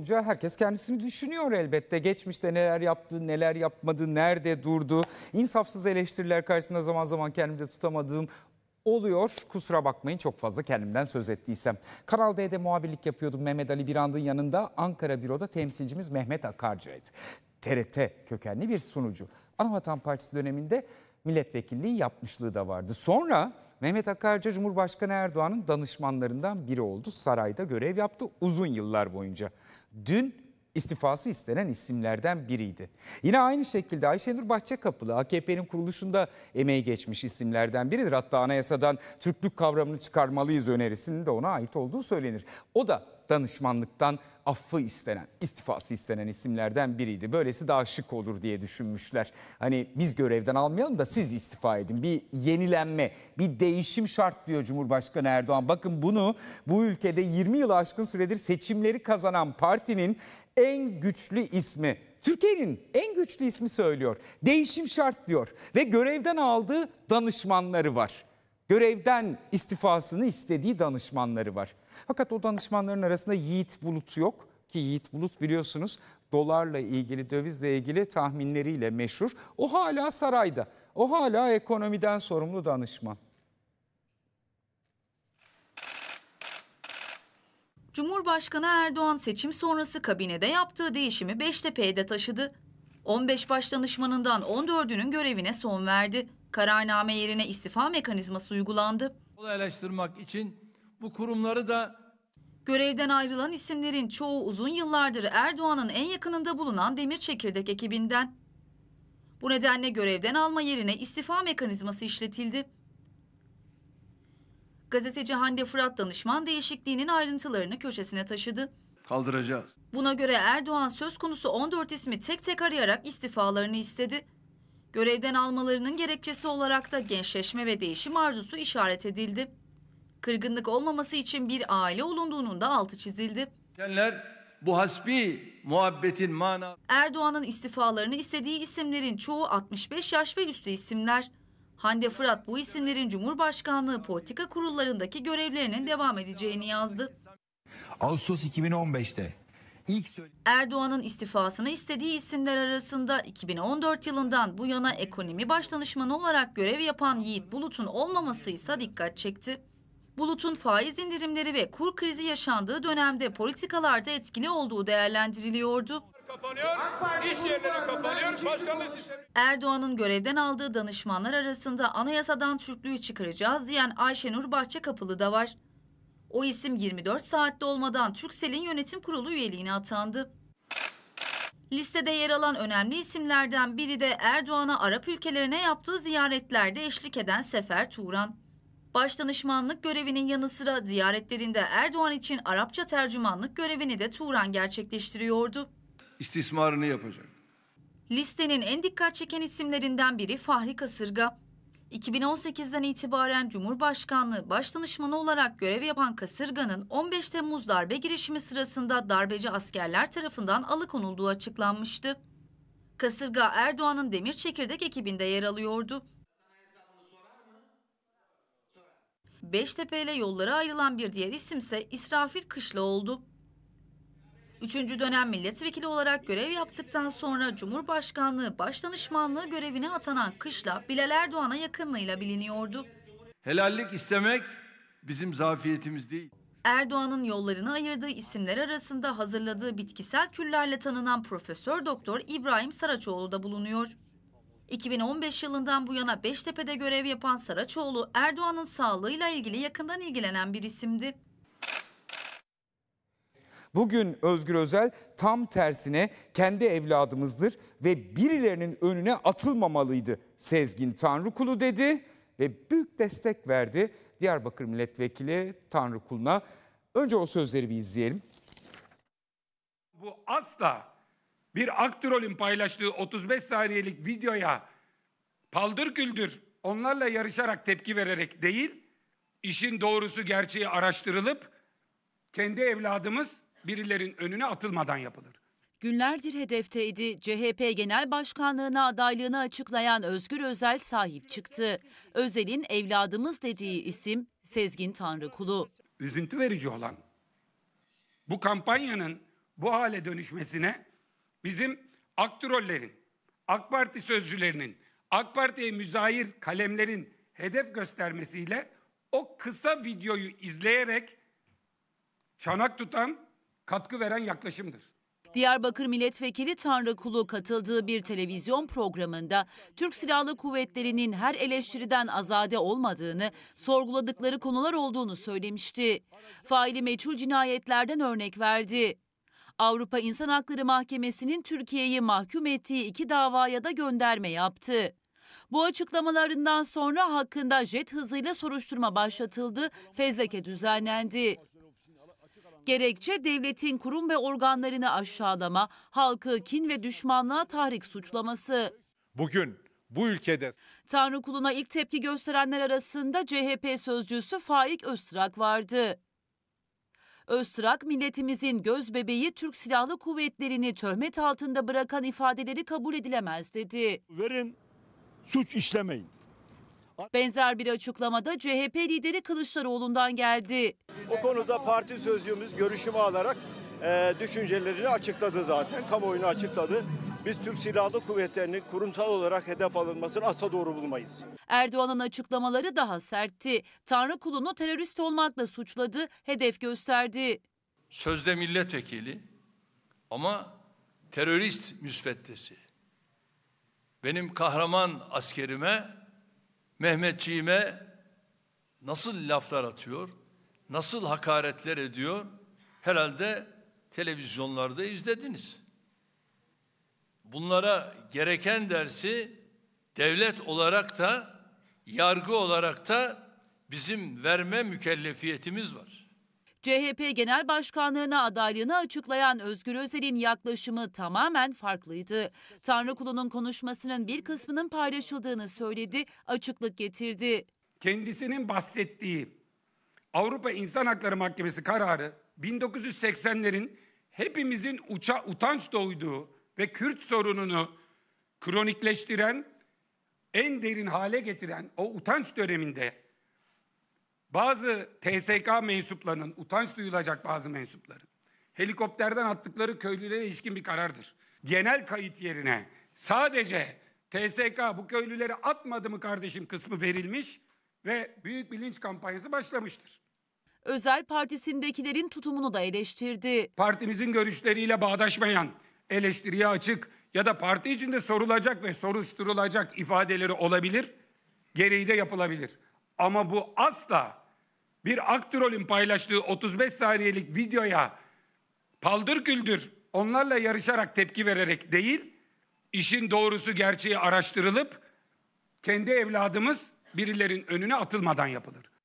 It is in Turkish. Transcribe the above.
boyunca herkes kendisini düşünüyor elbette. Geçmişte neler yaptı, neler yapmadı, nerede durdu. İnsafsız eleştiriler karşısında zaman zaman kendimde tutamadığım oluyor. Kusura bakmayın çok fazla kendimden söz ettiysem. Kanal D'de muhabirlik yapıyordum Mehmet Ali Birand'ın yanında. Ankara büroda temsilcimiz Mehmet Akarcı'ydı. TRT kökenli bir sunucu. Anavatan Partisi döneminde milletvekilliği yapmışlığı da vardı. Sonra Mehmet Akarca Cumhurbaşkanı Erdoğan'ın danışmanlarından biri oldu. Sarayda görev yaptı uzun yıllar boyunca dün istifası istenen isimlerden biriydi. Yine aynı şekilde Ayşenur Bahçekapılı AKP'nin kuruluşunda emeği geçmiş isimlerden biridir. Hatta anayasadan Türklük kavramını çıkarmalıyız önerisinin de ona ait olduğu söylenir. O da danışmanlıktan affı istenen, istifası istenen isimlerden biriydi. Böylesi daha şık olur diye düşünmüşler. Hani biz görevden almayalım da siz istifa edin. Bir yenilenme, bir değişim şart diyor Cumhurbaşkanı Erdoğan. Bakın bunu bu ülkede 20 yıl aşkın süredir seçimleri kazanan partinin en güçlü ismi Türkiye'nin en güçlü ismi söylüyor. Değişim şart diyor ve görevden aldığı danışmanları var. Görevden istifasını istediği danışmanları var. Fakat o danışmanların arasında Yiğit Bulut yok ki Yiğit Bulut biliyorsunuz dolarla ilgili, dövizle ilgili tahminleriyle meşhur. O hala sarayda. O hala ekonomiden sorumlu danışman. Cumhurbaşkanı Erdoğan seçim sonrası kabinede yaptığı değişimi Beştepe'ye taşıdı. 15 baş danışmanından 14'ünün görevine son verdi. Kararname yerine istifa mekanizması uygulandı. Bunu eleştirmek için bu kurumları da Görevden ayrılan isimlerin çoğu uzun yıllardır Erdoğan'ın en yakınında bulunan Demir Çekirdek ekibinden. Bu nedenle görevden alma yerine istifa mekanizması işletildi. Gazeteci Hande Fırat danışman değişikliğinin ayrıntılarını köşesine taşıdı. kaldıracağız. Buna göre Erdoğan söz konusu 14 ismi tek tek arayarak istifalarını istedi. Görevden almalarının gerekçesi olarak da gençleşme ve değişim arzusu işaret edildi. Kırgınlık olmaması için bir aile olunduğunun da altı çizildi. Diyenler bu hasbi muhabbetin mana... Erdoğan'ın istifalarını istediği isimlerin çoğu 65 yaş ve üstü isimler. Hande Fırat bu isimlerin Cumhurbaşkanlığı politika kurullarındaki görevlerinin devam edeceğini yazdı. Ağustos 2015'te ilk Erdoğan'ın istifasını istediği isimler arasında 2014 yılından bu yana ekonomi başdanışmanı olarak görev yapan Yiğit Bulut'un olmaması ise dikkat çekti. Bulut'un faiz indirimleri ve kur krizi yaşandığı dönemde politikalarda etkili olduğu değerlendiriliyordu. Şey Erdoğan'ın görevden aldığı danışmanlar arasında anayasadan Türklüğü çıkaracağız diyen Ayşenur Bahçe Bahçekapılı da var. O isim 24 saatte olmadan Türksel'in yönetim kurulu üyeliğine atandı. Listede yer alan önemli isimlerden biri de Erdoğan'a Arap ülkelerine yaptığı ziyaretlerde eşlik eden Sefer Turan. Başdanışmanlık görevinin yanı sıra ziyaretlerinde Erdoğan için Arapça tercümanlık görevini de Turan gerçekleştiriyordu. İstismarını yapacak. Listenin en dikkat çeken isimlerinden biri Fahri Kasırga. 2018'den itibaren Cumhurbaşkanlığı başdanışmanı olarak görev yapan Kasırga'nın 15 Temmuz darbe girişimi sırasında darbeci askerler tarafından alıkonulduğu açıklanmıştı. Kasırga Erdoğan'ın demir çekirdek ekibinde yer alıyordu. Beştepe ile yollara ayrılan bir diğer isimse İsrafil Kışla oldu. Üçüncü dönem milletvekili olarak görev yaptıktan sonra Cumhurbaşkanlığı başdanışmanlığı görevine atanan Kışla, Bilal Erdoğan'a yakınlığıyla biliniyordu. Helallik istemek bizim zafiyetimiz değil. Erdoğan'ın yollarını ayırdığı isimler arasında hazırladığı bitkisel küllerle tanınan Profesör Doktor İbrahim Saraçoğlu da bulunuyor. 2015 yılından bu yana Beştepe'de görev yapan Saraçoğlu Erdoğan'ın sağlığıyla ilgili yakından ilgilenen bir isimdi. Bugün Özgür Özel tam tersine kendi evladımızdır ve birilerinin önüne atılmamalıydı Sezgin Tanrıkulu dedi ve büyük destek verdi Diyarbakır Milletvekili Tanrıkulu'na. Önce o sözleri bir izleyelim. Bu asla bir aktörolün paylaştığı 35 saniyelik videoya paldır güldür onlarla yarışarak tepki vererek değil, işin doğrusu gerçeği araştırılıp kendi evladımız birilerin önüne atılmadan yapılır. Günlerdir hedefteydi. CHP Genel Başkanlığına adaylığını açıklayan Özgür Özel sahip çıktı. Özel'in evladımız dediği isim Sezgin Tanrıkulu. Üzüntü verici olan bu kampanyanın bu hale dönüşmesine bizim aktrollerin, AK Parti sözcülerinin, AK Parti'ye müzahir kalemlerin hedef göstermesiyle o kısa videoyu izleyerek çanak tutan, katkı veren yaklaşımdır. Diyarbakır Milletvekili Tanrı Kulu katıldığı bir televizyon programında Türk Silahlı Kuvvetleri'nin her eleştiriden azade olmadığını, sorguladıkları konular olduğunu söylemişti. Faili meçhul cinayetlerden örnek verdi. Avrupa İnsan Hakları Mahkemesi'nin Türkiye'yi mahkum ettiği iki davaya da gönderme yaptı. Bu açıklamalarından sonra hakkında jet hızıyla soruşturma başlatıldı, fezleke düzenlendi. Gerekçe devletin kurum ve organlarını aşağılama, halkı kin ve düşmanlığa tahrik suçlaması. Bugün bu ülkede Tanrı kuluna ilk tepki gösterenler arasında CHP sözcüsü Faik Öztrak vardı. Öztrak, milletimizin göz bebeği Türk Silahlı Kuvvetleri'ni töhmet altında bırakan ifadeleri kabul edilemez dedi. Verin suç işlemeyin. Benzer bir açıklamada CHP lideri Kılıçdaroğlu'ndan geldi. O konuda parti sözcüğümüz görüşümü alarak e, düşüncelerini açıkladı zaten, kamuoyunu açıkladı. Biz Türk Silahlı Kuvvetleri'nin kurumsal olarak hedef alınmasını asla doğru bulmayız. Erdoğan'ın açıklamaları daha sertti. Tanrı kulunu terörist olmakla suçladı, hedef gösterdi. Sözde milletvekili ama terörist müsveddesi benim kahraman askerime, Mehmetçiğime nasıl laflar atıyor, nasıl hakaretler ediyor herhalde televizyonlarda izlediniz. Bunlara gereken dersi devlet olarak da yargı olarak da bizim verme mükellefiyetimiz var. CHP Genel Başkanlığına adaylığını açıklayan Özgür Özel'in yaklaşımı tamamen farklıydı. Tanrıkulu'nun konuşmasının bir kısmının paylaşıldığını söyledi, açıklık getirdi. Kendisinin bahsettiği Avrupa İnsan Hakları Mahkemesi kararı 1980'lerin hepimizin uça, utanç doyduğu ve Kürt sorununu kronikleştiren, en derin hale getiren o utanç döneminde bazı TSK mensuplarının, utanç duyulacak bazı mensupların, helikopterden attıkları köylülere ilişkin bir karardır. Genel kayıt yerine sadece TSK bu köylülere atmadı mı kardeşim kısmı verilmiş ve büyük bilinç kampanyası başlamıştır. Özel partisindekilerin tutumunu da eleştirdi. Partimizin görüşleriyle bağdaşmayan, eleştiriye açık ya da parti içinde sorulacak ve soruşturulacak ifadeleri olabilir, gereği de yapılabilir. Ama bu asla bir Aktürol'ün paylaştığı 35 saniyelik videoya paldır güldür onlarla yarışarak tepki vererek değil, işin doğrusu gerçeği araştırılıp kendi evladımız birilerin önüne atılmadan yapılır.